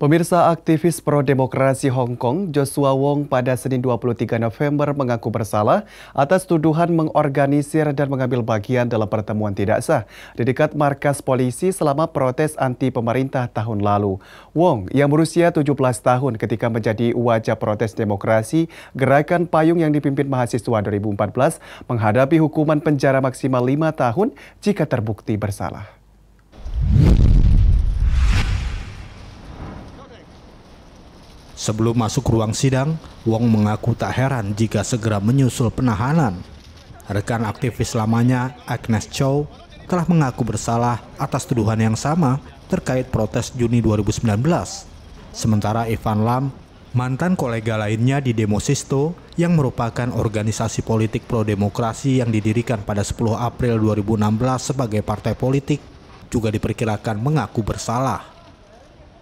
Pemirsa aktivis pro-demokrasi Hong Kong, Joshua Wong pada Senin 23 November mengaku bersalah atas tuduhan mengorganisir dan mengambil bagian dalam pertemuan tidak sah di dekat markas polisi selama protes anti pemerintah tahun lalu. Wong, yang berusia 17 tahun ketika menjadi wajah protes demokrasi Gerakan Payung yang dipimpin mahasiswa 2014 menghadapi hukuman penjara maksimal 5 tahun jika terbukti bersalah. Sebelum masuk ruang sidang, Wong mengaku tak heran jika segera menyusul penahanan. Rekan aktivis lamanya, Agnes Chow, telah mengaku bersalah atas tuduhan yang sama terkait protes Juni 2019. Sementara Ivan Lam, mantan kolega lainnya di Demosisto yang merupakan organisasi politik pro-demokrasi yang didirikan pada 10 April 2016 sebagai partai politik, juga diperkirakan mengaku bersalah.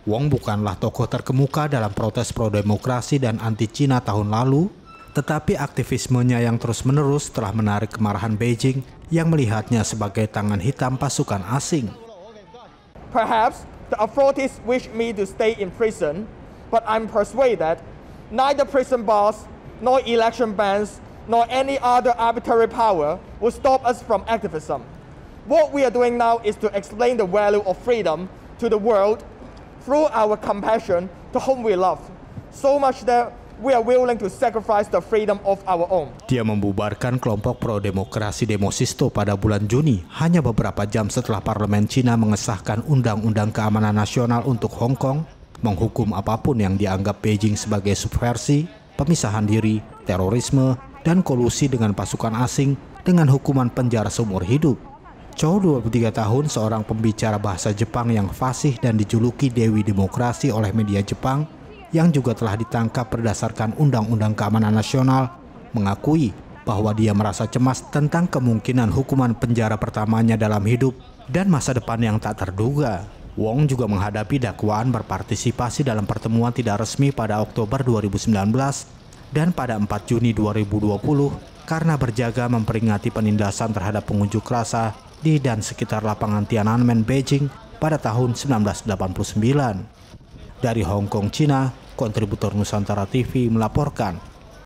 Wong bukanlah tokoh terkemuka dalam protes pro-demokrasi dan anti-Cina tahun lalu, tetapi aktivismenya yang terus-menerus telah menarik kemarahan Beijing yang melihatnya sebagai tangan hitam pasukan asing. Perhaps the authorities wish me to stay in prison, but I'm persuaded neither prison bars, nor election bans, nor any other arbitrary power will stop us from activism. What we are doing now is to explain the value of freedom to the world through our compassion to whom we love, so much that we are willing to sacrifice the freedom of our own. Dia membubarkan kelompok pro-demokrasi Demosisto pada bulan Juni, hanya beberapa jam setelah parlemen Cina mengesahkan Undang-Undang Keamanan Nasional untuk Hong Kong, menghukum apapun yang dianggap Beijing sebagai subversi, pemisahan diri, terorisme, dan kolusi dengan pasukan asing dengan hukuman penjara seumur hidup. Cho, 23 tahun, seorang pembicara bahasa Jepang yang fasih dan dijuluki Dewi Demokrasi oleh media Jepang, yang juga telah ditangkap berdasarkan Undang-Undang Keamanan Nasional, mengakui bahwa dia merasa cemas tentang kemungkinan hukuman penjara pertamanya dalam hidup dan masa depan yang tak terduga. Wong juga menghadapi dakwaan berpartisipasi dalam pertemuan tidak resmi pada Oktober 2019 dan pada 4 Juni 2020 karena berjaga memperingati penindasan terhadap pengunjuk rasa di dan sekitar lapangan Tiananmen Beijing pada tahun 1989. Dari Hong Kong, Cina, kontributor Nusantara TV melaporkan